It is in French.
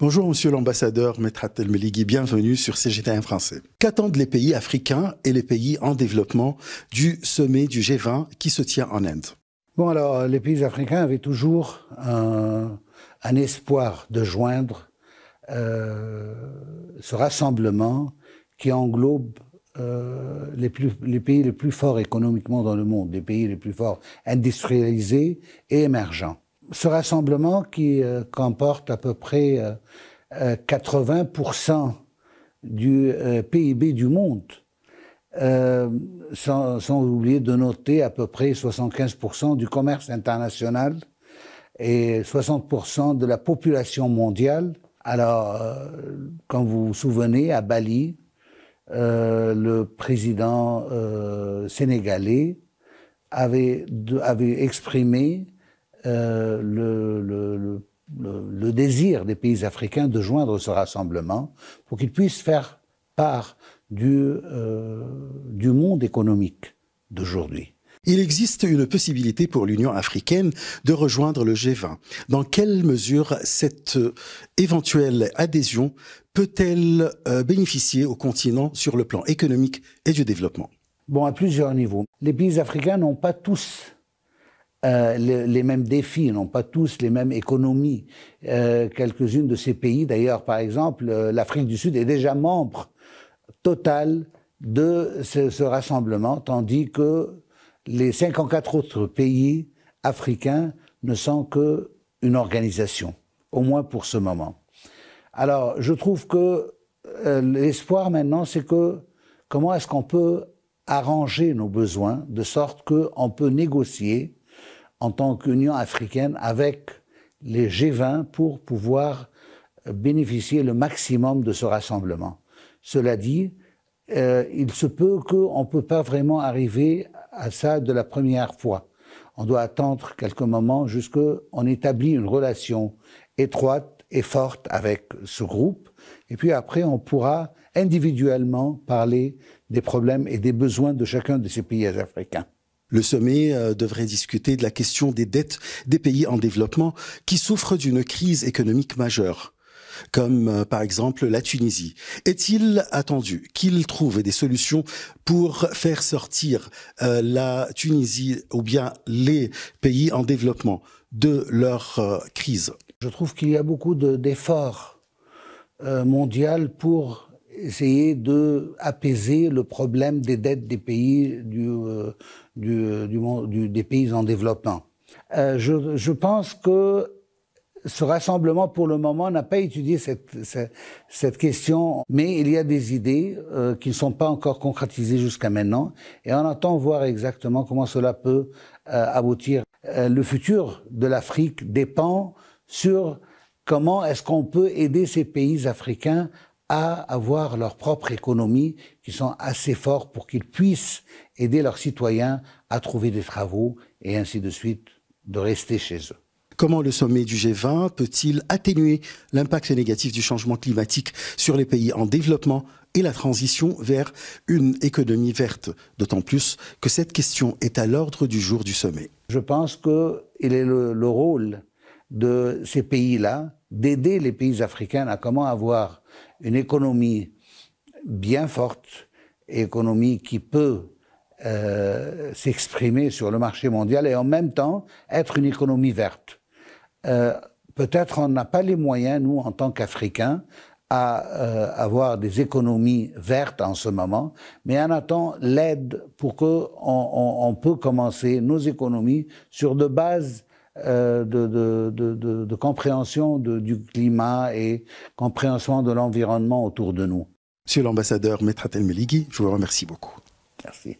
Bonjour Monsieur l'ambassadeur Maître Atel bienvenue sur CGTN français. Qu'attendent les pays africains et les pays en développement du sommet du G20 qui se tient en Inde Bon alors, les pays africains avaient toujours un, espoir de joindre euh, ce rassemblement qui englobe euh, les, pays les plus forts économiquement dans le monde, les pays les plus forts industrialisés et émergents ce rassemblement qui euh, comporte à peu près 80% euh, euh, du PIB du monde, sans, oublier de noter à peu près 75% du commerce international et 60% de la population mondiale. Alors, quand vous vous souvenez, à Bali, le président sénégalais avait exprimé euh, le, désir des pays africains de joindre ce rassemblement pour qu'ils puissent faire part du, euh, du monde économique d'aujourd'hui. Il existe une possibilité pour l'Union africaine de rejoindre le G20. Dans quelle mesure cette euh, éventuelle adhésion peut-elle bénéficier au continent sur le plan économique et du développement Bon, à plusieurs niveaux. Les pays africains n'ont pas tous euh, les, mêmes défis, n'ont pas tous les mêmes économies. Euh, quelques-unes de ces pays, d'ailleurs, par exemple, euh, l'Afrique du Sud est déjà membre total de ce, rassemblement, tandis que les 54 autres pays africains ne sont qu'une organisation, au moins pour ce moment. Alors, je trouve que l'espoir maintenant, c'est que comment est-ce qu'on peut arranger nos besoins de sorte qu'on peut négocier en tant qu'Union africaine avec les G20 pour pouvoir euh, bénéficier le maximum de ce rassemblement. Cela dit, euh, il se peut qu'on ne peut pas vraiment arriver à ça de la première fois. On doit attendre quelques moments jusqu'à on établit une relation étroite et forte avec ce groupe. Et puis après, on pourra individuellement parler des problèmes et des besoins de chacun de ces pays africains. Le sommet euh, devrait discuter de la question des dettes des pays en développement qui souffrent d'une crise économique majeure comme euh, par exemple la Tunisie. Est-il attendu qu'il trouve des solutions pour faire sortir euh, la Tunisie ou bien les pays en développement de leur crise Je trouve qu'il y a beaucoup d'efforts mondiaux pour essayer de apaiser le problème des dettes des pays du, euh, du, euh, du, des pays en développement. Euh, je, je, pense que ce rassemblement, pour le moment, n'a pas étudié cette, cette, question, mais il y a des idées qui ne sont pas encore concrétisées jusqu'à maintenant, et on attend voir exactement comment cela peut aboutir. le futur de l'Afrique dépend sur comment est-ce qu'on peut aider ces pays africains à avoir leur propre économie, qui sont assez forts pour qu'ils puissent aider leurs citoyens à trouver des travaux et ainsi de suite, de rester chez eux. Comment le sommet du G20 peut-il atténuer l'impact négatif du changement climatique sur les pays en développement et la transition vers une économie verte D'autant plus que cette question est à l'ordre du jour du sommet. Je pense qu'il est le rôle de ces pays-là, d'aider les pays africains à comment avoir une économie bien forte, économie qui peut euh, s'exprimer sur le marché mondial et en même temps être une économie verte. Euh, peut-être on n'a pas les moyens, nous, en tant qu'Africains, à euh, avoir des économies vertes en ce moment, mais on attend l'aide pour qu'on on, on, peut commencer nos économies sur de bases euh, de, compréhension du climat et compréhension de l'environnement autour de nous. Monsieur l'ambassadeur Maître Atel Meligi, je vous remercie beaucoup. Merci.